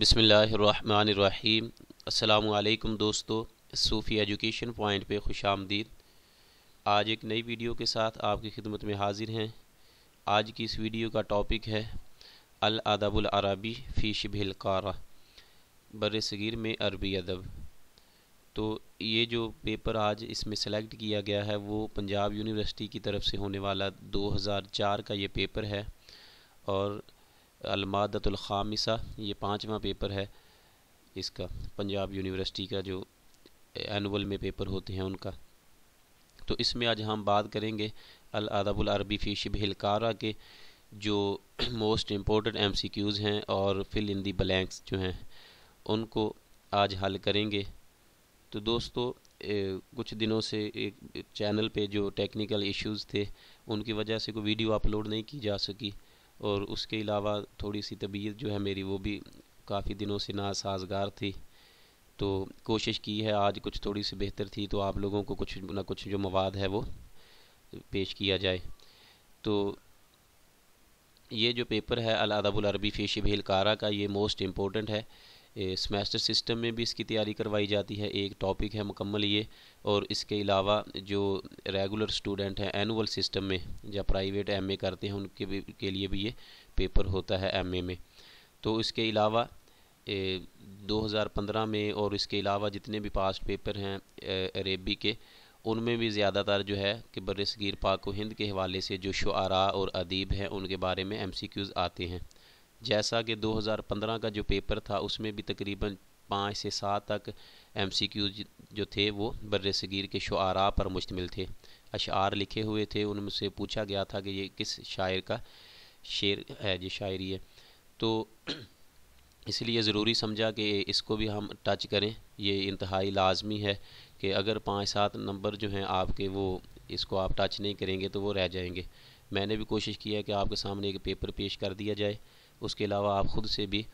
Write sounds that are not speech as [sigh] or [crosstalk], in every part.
बसमीम् अल्लाम दोस्तों सूफ़ी education point पे खुश आमदीद आज एक नई वीडियो के साथ आपकी खिदमत में हाजिर हैं आज की इस वीडियो का टॉपिक है अल अदबुल अरबी फ़ी शबिलकारा बर सगीर में अरबी अदब तो ये जो पेपर आज इसमें सेलेक्ट किया गया है वो पंजाब यूनिवर्सिटी की तरफ से होने वाला 2004 का ये पेपर है और अलमादतुलखामिसा ये पाँचवा पेपर है इसका पंजाब यूनिवर्सिटी का जो एनअल में पेपर होते हैं उनका तो इसमें आज हम बात करेंगे अल अदबुल अरबी फ़ी शिब हिलकारा के जो most important M C Qs हैं और फिल इन दी ब्लैंक्स जो हैं उनको आज हल करेंगे तो दोस्तों ए, कुछ दिनों से एक चैनल पे जो टेक्निकल इश्यूज़ थे उनकी वजह से कोई वीडियो अपलोड नहीं की जा सकी और उसके अलावा थोड़ी सी तबीयत जो है मेरी वो भी काफ़ी दिनों से ना साजगार थी तो कोशिश की है आज कुछ थोड़ी सी बेहतर थी तो आप लोगों को कुछ ना कुछ जो मवाद है वो पेश किया जाए तो ये जो पेपर है अलादबुल अरबी फ़ी शिबहलकारा का ये मोस्ट इम्पोर्टेंट है सेमेस्टर सिस्टम में भी इसकी तैयारी करवाई जाती है एक टॉपिक है मुकम्मल ये और इसके अलावा जो रेगुलर स्टूडेंट हैं एनुअल सिस्टम में या प्राइवेट एमए करते हैं उनके भी के लिए भी ये पेपर होता है एमए में तो इसके अलावा हज़ार 2015 में और इसके अलावा जितने भी पास्ट पेपर हैं अरेबी के उनमें भी ज़्यादातर जो है कि बरसगीर पाक हिंद के हवाले से जो शुरा और अदीब हैं उनके बारे में एम आते हैं जैसा कि 2015 का जो पेपर था उसमें भी तकरीबन पाँच से सात तक एम सी क्यू जो थे वो बर सगीर के शुरा पर मुश्तमिल थे अशार लिखे हुए थे उनमें से पूछा गया था कि ये किस शायर का शेर है ये शायरी है तो [clears throat] इसलिए ज़रूरी समझा कि इसको भी हम टच करें ये इंतहाई लाजमी है कि अगर पाँच सात नंबर जो हैं आपके वो इसको आप टच नहीं करेंगे तो वो रह जाएंगे मैंने भी कोशिश की है कि आपके सामने एक पेपर पेश कर दिया जाए उसके अलावा आप ख़ुद से भी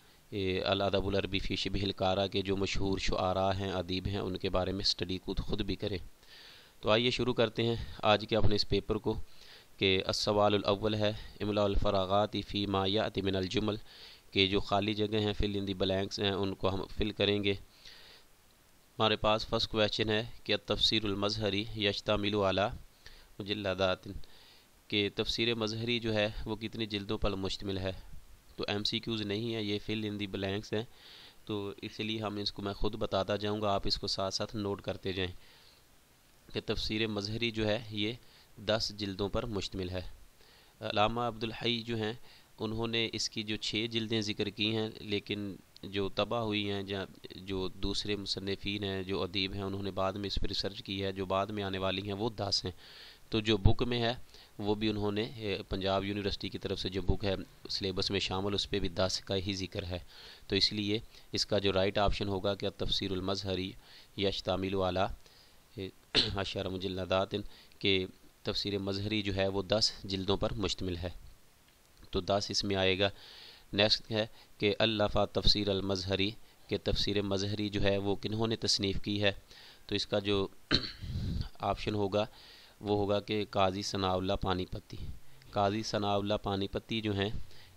अलादबुलरबी फ़ी शबिलकारा के जो मशहूर शुरा हैं अदीब हैं उनके बारे में स्टडी खुद खुद भी करें तो आइए शुरू करते हैं आज के अपने इस पेपर को कि असवालवल है इमलाफ़रागत फ़ी मायात मिनलजुमल के जो खाली जगह हैं फिल इन दी ब्लैंक्स हैं उनको हम फिल करेंगे हमारे पास फर्स्ट क्वेश्चन है कि तफसरमजहरी यशतमिल आला मुजल्लादातिन के तफसर मजहरी जो है वो कितनी जल्दों पर मुश्तमिल है तो एम नहीं है ये फिल इन दी ब्लैंक्स हैं तो इसलिए हम इसको मैं ख़ुद बताता जाऊँगा आप इसको साथ साथ नोट करते जाएँ कि तफसर मजहरी जो है ये दस जल्दों पर मुश्तमिल है अलामा हई जो हैं उन्होंने इसकी जो छः जल्दें ज़िक्र की हैं लेकिन जो तबाह हुई हैं जहाँ जो दूसरे मुसनफ़ीन हैं जो अदीब हैं उन्होंने बाद में इस पर रिसर्च की है जो बाद में आने वाली हैं वो दस हैं तो जो बुक में है वो भी उन्होंने पंजाब यूनिवर्सिटी की तरफ से जो बुक है सिलेबस में शामिल उस पर भी दस का ही जिक्र है तो इसलिए इसका जो राइट ऑप्शन होगा क्या तफसरमजहरी यश तामिल वाला अशार [clears throat] मुजल्लादातिन के तफसर मजहरी जो है वो दस जल्दों पर मुश्तमिल है तो दस इसमें आएगा नेक्स्ट है कि अल्लाफ़ा तफसर अलमजहरी के तफसर मजहरी जो है वो किन्होंने तसनीफ़ की है तो इसका जो ऑप्शन [clears throat] होगा वो होगा कि काजी सनाउल्ला पानीपति काजी सनाउल्ला पानीपति जो हैं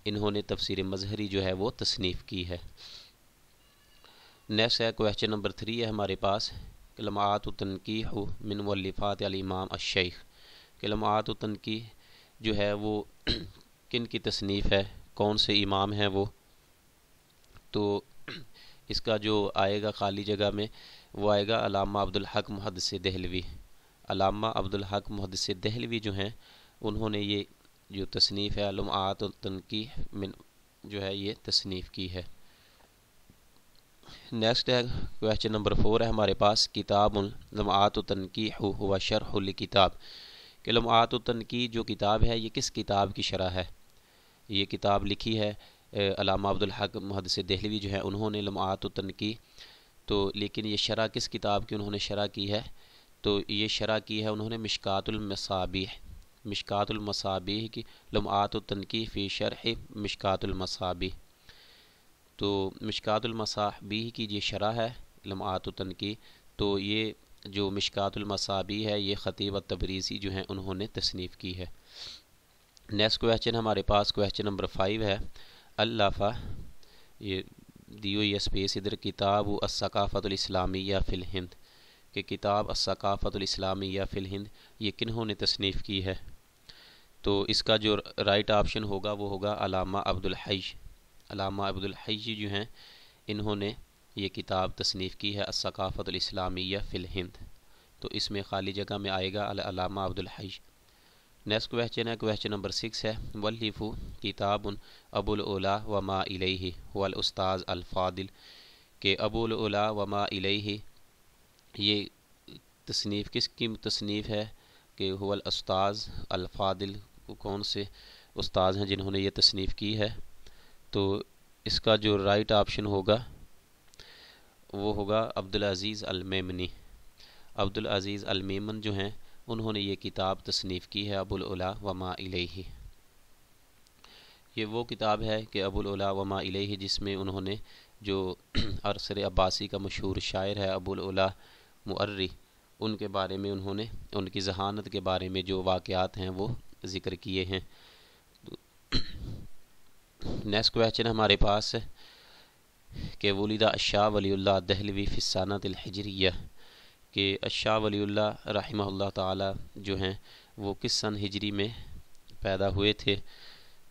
इन्होंने तफसर मजहरी जो है वो तसनीफ़ की है नेक्स्ट है क्वेश्चन नंबर थ्री है हमारे पास कलमात तनकी हो मिन वल्लिफ़ात अलीमाम अशेख कलमात तनकी जो है वो [clears throat] किन की तसनीफ़ है कौन से इमाम हैं वो तो [clears throat] इसका जो आएगा खाली जगह में वो आएगा अलामा अब्दुल हक से दहलवी अलामा अब्दुल हक मुहदस दहलवी जो हैं उन्होंने ये जो तसनीफ़ है आलमात तनकी जो है ये तसनीफ़ की है नेक्स्ट है क्वेश्चन नंबर फोर है हमारे पास किताब लमात तनकी हुआ शरहुल किताब कि लमात तनकी जो किताब है ये किस किताब की शरह है ये किताब लिखी है अलामा अब्दुल हक मुहदस दहलवी जो है उन्होंने लमात तनकी तो लेकिन ये शरह किस किताब की उन्होंने शरह की है तो ये शरह की है उन्होंने मिशकातुलमसाबिह मिशकातुलमसाबिह की लमआत तनकी फ़ी शरह मिशकातुलमसाबिह तो मशक़ातलमसाबी की ये शरह है लमआत तनकी तो ये जो मिशकातुलमसाबी है ये ख़तीब तबरीज़ी जो हैं उन्होंने तसनीफ़ की है नेक्स्ट क्वेश्चन हमारे पास क्वेश्चन नंबर फाइव है अल्लाफ़ा ये दी हुई स्पेस इधर किताब या फ़िल हिंद कि किताब फ़िल हिंद ये किन्हों ने तसनीफ़ की है तो इसका जो राइट ऑप्शन होगा वो होगा अलामा अब्दुलहज अलामा अब्दुलहज जो हैं इन्होंने ये किताब तसनीफ़ की है फ़िल हिंद तो इसमें खाली जगह में आएगा अलामा अब्दुलहज नेक्स्ट क्वेश्चन है क्वेश्चन नंबर सिक्स है वल्लिफ़ू किताब अबुलला वमा इलेही वल उस्ताज़ अलफ़ादिल के अबुलला वमा इलेही ये तसनीफ़ किसकी तसनीफ़ है कि हुल उस्ताज़ अलफादिल कौन से उस्ताद हैं जिन्होंने ये तसनीफ़ की है तो इसका जो राइट ऑप्शन होगा वो होगा अब्दुल अज़ीज़ अलमेमनी अब्दुल अज़ीज़ अलमेमन जो हैं उन्होंने ये किताब तसनीफ़ की है अबुलला वमा इलेही ये वो किताब है कि अबुलला वमा इलेही जिसमें उन्होंने जो [clears throat] अरसर अब्बासी का मशहूर शायर है अबुलला मुर्री उनके बारे में उन्होंने उनकी जहानत के बारे में जो वाक़ात हैं वो ज़िक्र किए हैं नेक्स्ट क्वेश्चन हमारे पास है कि वलीदा अशा वली दहलवी फ़िसानतलहजरिया कि अशाह वलील्ला रही तु हैं वो किस सन हिजरी में पैदा हुए थे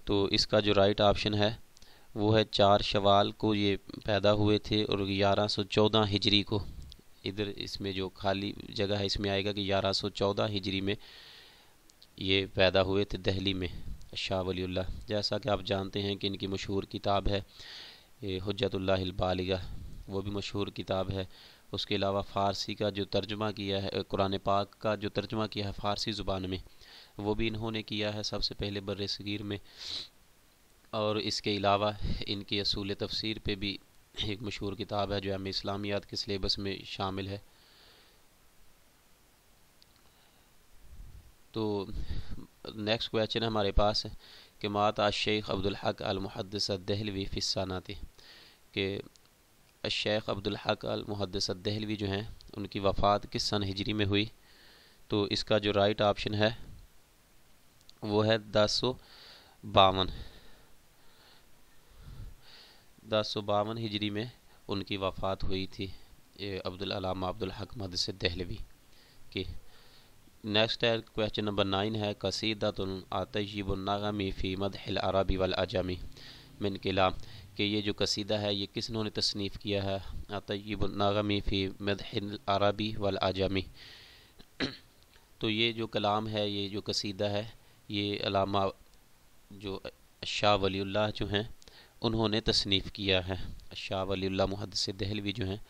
तो इसका जो राइट ऑप्शन है वो है चार शवाल को ये पैदा हुए थे और ग्यारह सौ चौदह हिजरी को इधर इसमें जो खाली जगह है इसमें आएगा कि ग्यारह सौ चौदह हिजरी में ये पैदा हुए थे दहली में शाह वलील्ला जैसा कि आप जानते हैं कि इनकी मशहूर किताब है हजतुल्लाबालिगा वो भी मशहूर किताब है उसके अलावा फ़ारसी का जो तर्जमा किया है कुरान पाक का जो तर्जमा किया है फ़ारसी ज़ुबान में वो भी इन्होंने किया है सबसे पहले बर सग़ीर में और इसके अलावा इनकी असूल तफसीर पे भी एक मशहूर किताब है जो एम इस्लामियात के सिलेबस में शामिल है तो नेक्स्ट क्वेश्चन हमारे पास है कि मात आज शेख अल अलमहदस दहलवी फ़िसानाती कि शेख अल अलमहदस दहलवी जो हैं उनकी वफ़ात किस सन हिजरी में हुई तो इसका जो राइट ऑप्शन है वो है दस सौ बावन दस सौ बावन हिजरी में उनकी वफ़ात हुई थी अब्दुल अलामा अब्दुल हक से दहलवी के नेक्स्ट है क्वेश्चन नंबर नाइन है कसीदतुल आतशिबुलनागमी फ़ी हिल अरबी वाल अजमी मिन किला कि ये जो कसीदा है ये किस ने तसनीफ़ किया है मी फ़ी हिल अरबी वाल अजमी तो ये जो कलाम है ये जो कसीदा है ये अलामा जो शाह वली जो हैं उन्होंने तसनीफ़ किया है शाह वलील्ला मुहदस दहलवी जो हैं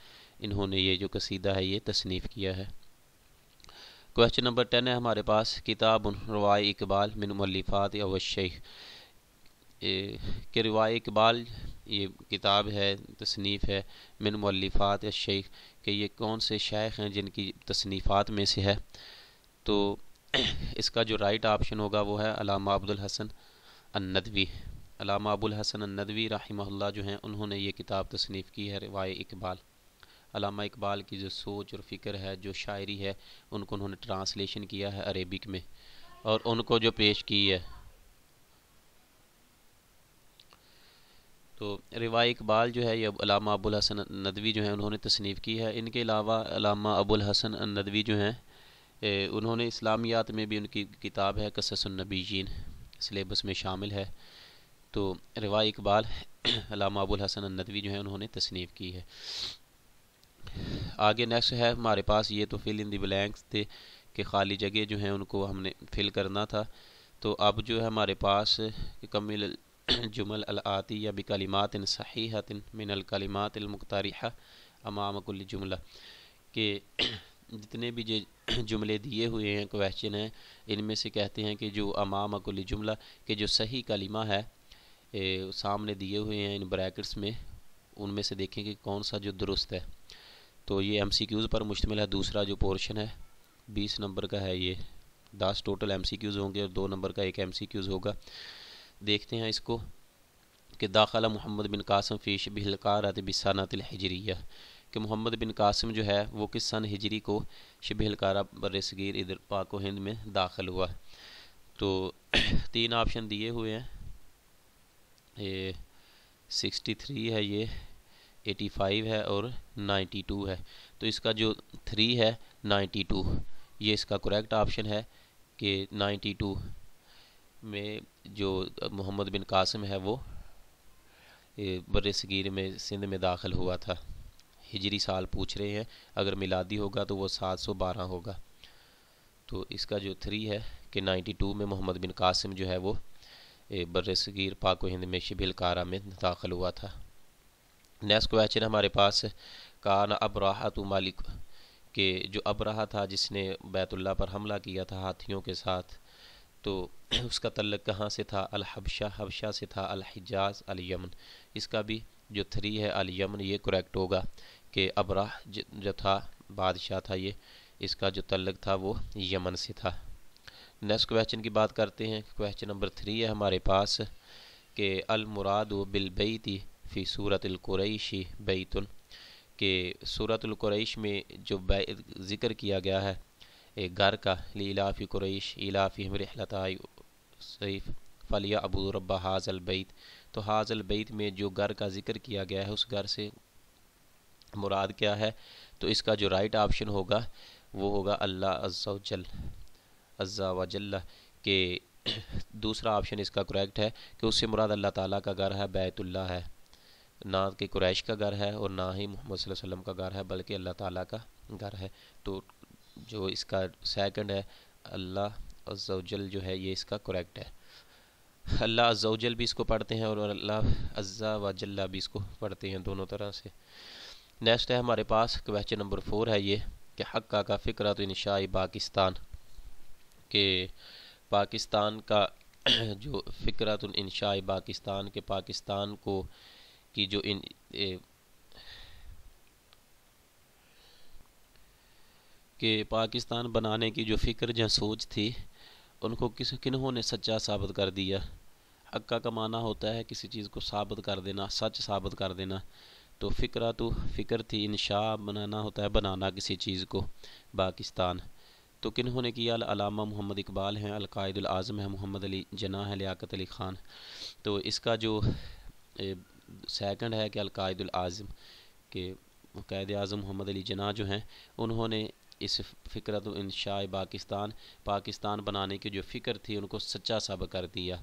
इन्होंने ये जो कसीदा है ये तसनीफ़ किया है क्वेश्चन नंबर टेन है हमारे पास किताब रवाय इकबाल मिन मलिफ़ात अवश्य के रवाय इकबाल ये किताब है तसनीफ़ है मिन मलिफ़ात शेख के ये कौन से शेख हैं जिनकी तसनीफ़ात में से है तो इसका जो राइट ऑप्शन होगा वो है अलामा अब्दुल हसन अन्नदवी अलामा अबुल हसन नदवी रही जो हैं उन्होंने ये किताब तसनीफ़ की है रवाय इकबाल अलामा इकबाल की जो सोच और फ़िक्र है जो शायरी है उनको उन्होंने ट्रांसलेशन किया है अरेबिक में और उनको जो पेश की है तो रिवाई इकबाल जो है ये अलामा अबुल हसन नदवी जो है उन्होंने तसनीफ़ की है इनके अलावा अलामा अबुल हसन नदवी जो हैं उन्होंने इस्लामियात में भी उनकी किताब है कससनबीन सलेबस में शामिल है तो रवा इकबाल अलामा अबुल हसन नदवी जो है उन्होंने तसनीफ़ की है आगे नेक्स्ट है हमारे पास ये तो फिल इन दी ब्लैंक्स थे कि खाली जगह जो है उनको हमने फिल करना था तो अब जो है हमारे पास कमिल जुमल आती या बिकलिमात सही हतिन मिनल कलिमात अमामकुल जुमला के जितने भी जे जुमले दिए हुए हैं क्वेश्चन हैं इनमें से कहते हैं कि जो अमामकुल जुमला के जो सही कलिमा है ए, सामने दिए हुए हैं इन ब्रैकेट्स में उनमें से देखें कि कौन सा जो दुरुस्त है तो ये एम पर मुश्तमिल है दूसरा जो पोर्शन है बीस नंबर का है ये दस टोटल एम होंगे और दो नंबर का एक एम होगा देखते हैं इसको कि दाखला मोहम्मद बिन कासम फ़ीश बिलकार बिसानात हिजरिया कि मोहम्मद बिन कासम जो है वो किस सन हिजरी को शबहलकारा बरसगीर इधर पाको हिंद में दाखिल हुआ तो [clears throat] तीन ऑप्शन दिए हुए हैं ये 63 है ये 85 है और 92 है तो इसका जो थ्री है 92 ये इसका करेक्ट ऑप्शन है कि 92 में जो मोहम्मद बिन कासिम है वो बर सगीर में सिंध में दाखिल हुआ था हिजरी साल पूछ रहे हैं अगर मिलादी होगा तो वो 712 होगा तो इसका जो थ्री है कि 92 में मोहम्मद बिन कासिम जो है वो बरसगीर पाक हिंद में शिबिल कारा में दाखिल हुआ था नेक्स्ट क्वेश्चन हमारे पास कान अब राहत मालिक के जो अब रहा था जिसने बैतुल्ला पर हमला किया था हाथियों के साथ तो उसका तल्लक कहाँ से था अलहबशा हबशा से था अलहिजाज अलयमन इसका भी जो थ्री है अलयमन ये करेक्ट होगा कि अबराह जो था बादशाह था ये इसका जो तल्लक था वो यमन से था नेक्स्ट क्वेश्चन की बात करते हैं क्वेश्चन नंबर थ्री है हमारे पास बिल बई थी फ़ी सूरतलकुरैशी बैतुल के सूरतलकुरैश में जो ज़िक्र किया गया है एक घर का इलाफ़ी कुरैश इलाफ़ी हमरताई सैफ़ फलिया अबू रब्बा हाजल बैत तो हाजल बैत में जो घर का ज़िक्र किया गया है उस घर से मुराद क्या है तो इसका जो राइट ऑप्शन होगा वो होगा अल्लाह अज्जल अज्जा वजल के दूसरा ऑप्शन इसका करेक्ट है कि उससे मुराद अल्लाह ताला का घर है बैतुल्ला है ना कि कुरैश का घर है और ना ही मोहम्मद वसल्लम का घर है बल्कि अल्लाह ताला का घर है तो जो इसका सेकंड है अल्लाह अज्जल जो है ये इसका करेक्ट है अल्लाह अज्जल भी इसको पढ़ते हैं और अल्लाह अज्जा वजल्ला भी इसको पढ़ते हैं दोनों तरह से नेक्स्ट है हमारे पास क्वेश्चन नंबर फोर है ये कि हक्का का फ़िक्रा तो इनशा पाकिस्तान कि पाकिस्तान का [clears throat] जो फिक्रत पाकिस्तान के पाकिस्तान को की जो इन ए, के पाकिस्तान बनाने की जो फ़िक्र या सोच थी उनको किस किन्हों ने सच्चा साबित कर दिया हक्का का माना होता है किसी चीज़ को साबित कर देना सच साबित कर देना तो फ़िक्र तो फ़िक्र थी इनशा बनाना होता है बनाना किसी चीज़ को पाकिस्तान तो किन्हों ने किया अलामा मोहम्मद इकबाल हैं अलकायद आज़म है मोहम्मद अली जना है लियाकत अली ख़ान तो इसका जो सेकंड है कि अलकायद आज़म के कैद आज़म मोहम्मद अली जना जो हैं उन्होंने इस फ़िक्रत शाह पाकिस्तान पाकिस्तान बनाने की जो फ़िक्र थी उनको सच्चा सब कर दिया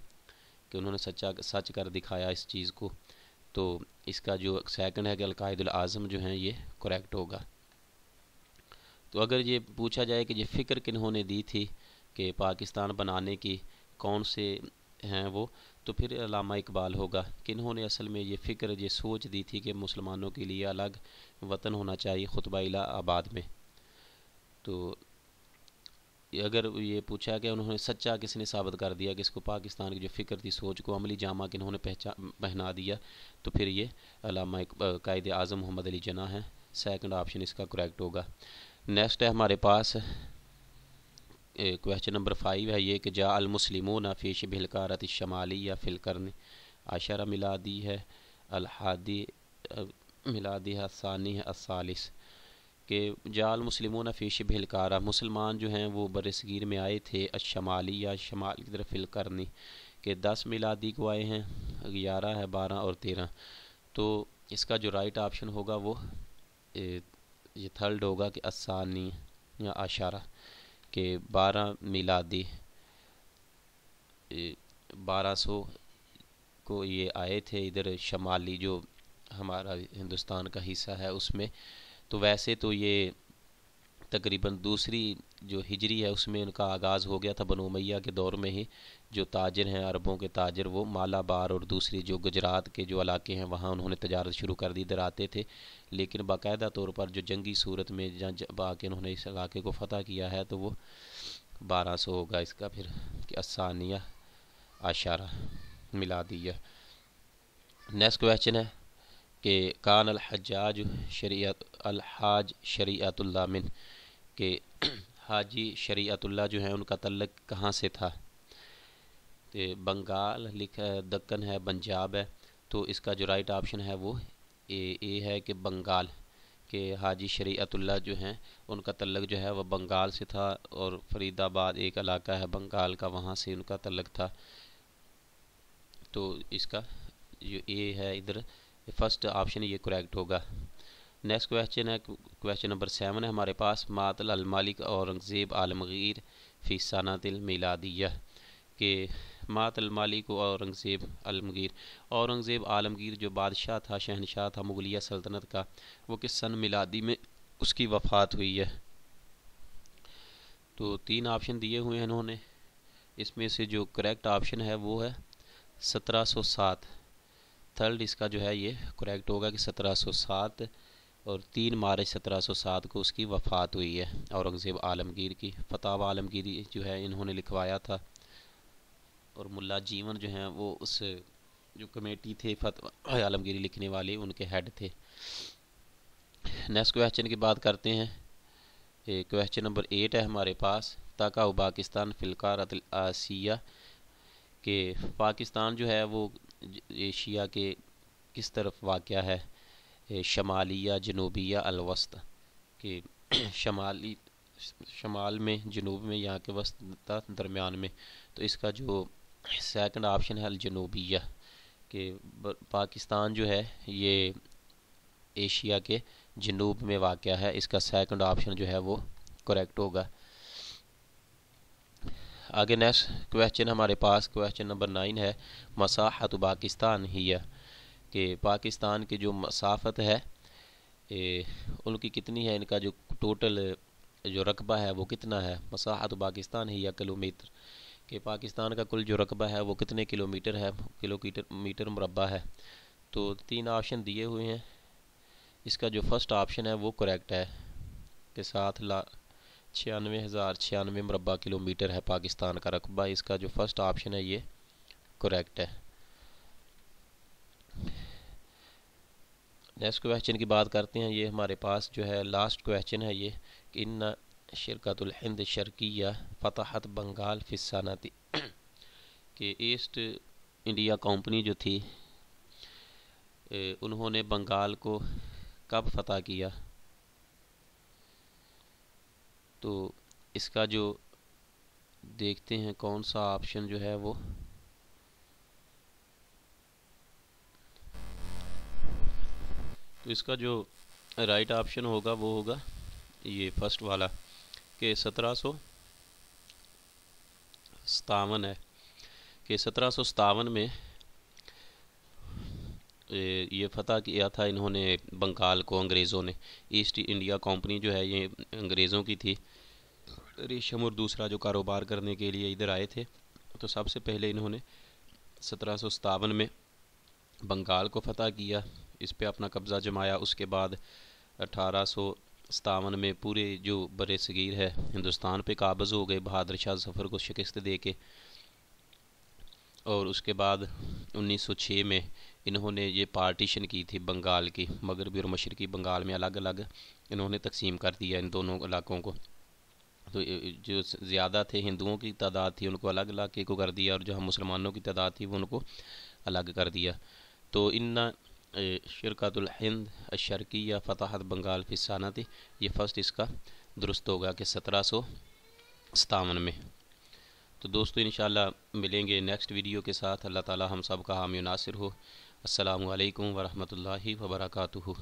कि उन्होंने सच्चा सच कर दिखाया इस चीज़ को तो इसका जो सेकंड है कि अलकायद आज़म जो हैं ये करेक्ट होगा तो अगर ये पूछा जाए कि ये फ़िक्र किन्होंने दी थी कि पाकिस्तान बनाने की कौन से हैं वो तो फिर अलामा इकबाल होगा किन्होंने असल में ये फ़िक्र ये सोच दी थी कि मुसलमानों के लिए अलग वतन होना चाहिए खुतबा आबाद में तो अगर ये पूछा कि उन्होंने सच्चा किसने साबित कर दिया कि इसको पाकिस्तान की जो फ़िक्र थी सोच को अमली जामा कि इन्होंने पहचान पहना दिया तो फिर ये अलामा कायद आज़म मोहम्मद अली जना है सेकंड ऑप्शन इसका करेक्ट होगा नेक्स्ट है हमारे पास क्वेश्चन नंबर फाइव है ये कि जा ना फ़ी शबिलकारत शमाली या फ़िलकरन मिला मिलादी है मिला मिलादी है सानी है असालिस के जाल मुसलिमों फिश भिलकारा मुसलमान जो हैं वो बरसगीर में आए थे अशमाली या शमाल की तरफ फ़िलकरनी के दस मिलादी को आए हैं ग्यारह है बारह और तेरह तो इसका जो राइट ऑप्शन होगा वो ये थर्ड होगा कि आसानी या आशारा के बारह मिलादी बारह सौ को ये आए थे इधर शमाली जो हमारा हिंदुस्तान का हिस्सा है उसमें तो वैसे तो ये तकरीबन दूसरी जो हिजरी है उसमें उनका आगाज़ हो गया था बनो मैया के दौर में ही जो ताजर हैं अरबों के ताजर वो मालाबार और दूसरी जो गुजरात के जो इलाके हैं वहाँ उन्होंने तजारत शुरू कर दी इधर आते थे लेकिन बाकायदा तौर पर जो जंगी सूरत में जब आके उन्होंने इस इलाके को फ़तह किया है तो वो बारह सौ होगा इसका फिर असानिया आशारा मिला दिया नेक्स्ट क्वेश्चन है कि कान अल हजाज शरीत अल हाज मिन कि हाजी अतुल्ला जो है उनका तल्लक कहाँ से था तो बंगाल लिखा दक्कन है पंजाब है तो इसका जो राइट ऑप्शन है वो ए ए है कि बंगाल के हाजी अतुल्ला जो हैं उनका तल्लक जो है वह बंगाल से था और फरीदाबाद एक इलाका है बंगाल का वहाँ से उनका तल्लक था तो इसका जो ए है इधर फर्स्ट ऑप्शन ये करेक्ट होगा नेक्स्ट क्वेश्चन है क्वेश्चन नंबर सेवन है हमारे पास मातल अल मालिक औरंगज़ेब आलमगीर फ़ी दिल मिलादिया के मात मालिक औरंगज़ेब आलमगीर औरंगज़ेब आलमगीर जो बादशाह था शहनशाह था मुगलिया सल्तनत का वो किस सन मिलादी में उसकी वफ़ात हुई है तो तीन ऑप्शन दिए हुए हैं इन्होंने इसमें से जो करेक्ट ऑप्शन है वो है सत्रह सौ सात थर्ड इसका जो है ये करेक्ट होगा कि सत्रह सौ सात और तीन मार्च 1707 को उसकी वफ़ात हुई है औरंगज़ेब आलमगीर की फताब आलमगीर जो है इन्होंने लिखवाया था और मुल्ला जीवन जो हैं वो उस जो कमेटी थे फतवा आलमगीरी लिखने वाले उनके हेड थे नेक्स्ट क्वेश्चन की बात करते हैं क्वेश्चन नंबर एट है हमारे पास ताका पाकिस्तान फिलकार आसिया के पाकिस्तान जो है वो एशिया के किस तरफ वाक़ है शमालिया जनूबिया अलवस्त के [clears throat] शमाली शमाल में जनूब में यहाँ के वस्त दरमियान में तो इसका जो सेकंड ऑप्शन है अलजनूबिया के पाकिस्तान जो है ये एशिया के जनूब में वाक़ है इसका सेकंड ऑप्शन जो है वो करेक्ट होगा आगे नेक्स्ट क्वेश्चन हमारे पास क्वेश्चन नंबर नाइन है मसाहत पाकिस्तान है कि पाकिस्तान की जो मसाफत है ए, उनकी कितनी है इनका जो टोटल जो रकबा है वो कितना है मसाहत पाकिस्तान ही या किलोमीटर कि पाकिस्तान का कुल जो रकबा है वो कितने किलोमीटर है किलोमीटर मीटर मुरबा है तो तीन ऑप्शन दिए हुए हैं इसका जो फर्स्ट ऑप्शन है वो करेक्ट है कि सात लाख छियानवे हज़ार छियानवे मुरबा किलोमीटर है पाकिस्तान का रकबा इसका जो फर्स्ट ऑप्शन है ये करेक्ट है नेक्स्ट क्वेश्चन की बात करते हैं ये हमारे पास जो है लास्ट क्वेश्चन है ये कि इन शिरकतुल्हिंद शर्किया फतहत बंगाल फिसाना थी कि ईस्ट इंडिया कंपनी जो थी उन्होंने बंगाल को कब फतह किया तो इसका जो देखते हैं कौन सा ऑप्शन जो है वो तो इसका जो राइट ऑप्शन होगा वो होगा ये फर्स्ट वाला के सत्रह सौ सतावन है कि सत्रह सौ सतावन में ये फ़तह किया था इन्होंने बंगाल को अंग्रेज़ों ने ईस्ट इंडिया कंपनी जो है ये अंग्रेज़ों की थी रेशम और दूसरा जो कारोबार करने के लिए इधर आए थे तो सबसे पहले इन्होंने सत्रह सौ सतावन में बंगाल को फ़तह किया इस पर अपना कब्ज़ा जमाया उसके बाद अठारह सौ सतावन में पूरे जो बर सगीर है हिंदुस्तान पे काबज़ हो गए बहादुर शाह जफ़र को शिकस्त दे के और उसके बाद 1906 में इन्होंने ये पार्टीशन की थी बंगाल की मगरबी और मशरक़ी बंगाल में अलग अलग इन्होंने तकसीम कर दिया इन दोनों इलाकों को तो जो ज़्यादा थे हिंदुओं की तादाद थी उनको अलग इलाके को कर दिया और जो हम मुसलमानों की तादाद थी वो उनको अलग कर दिया तो इन शिरकतहिंद अशरकी या फ़तहत बंगाल थी ये फ़र्स्ट इसका दुरुस्त होगा कि सत्रह सौ सतावन में तो दोस्तों इन मिलेंगे नेक्स्ट वीडियो के साथ अल्लाह ताला हम सब का हामी नासिर हो असलकम वरहि वबरकू